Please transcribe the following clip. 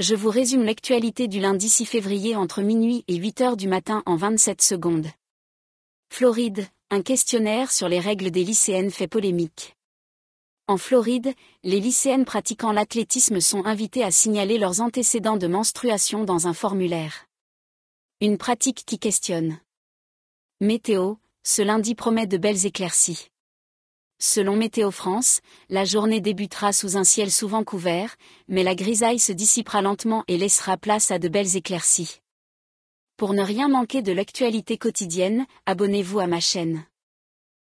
Je vous résume l'actualité du lundi 6 février entre minuit et 8 heures du matin en 27 secondes. Floride, un questionnaire sur les règles des lycéennes fait polémique. En Floride, les lycéennes pratiquant l'athlétisme sont invitées à signaler leurs antécédents de menstruation dans un formulaire. Une pratique qui questionne. Météo, ce lundi promet de belles éclaircies. Selon Météo France, la journée débutera sous un ciel souvent couvert, mais la grisaille se dissipera lentement et laissera place à de belles éclaircies. Pour ne rien manquer de l'actualité quotidienne, abonnez-vous à ma chaîne.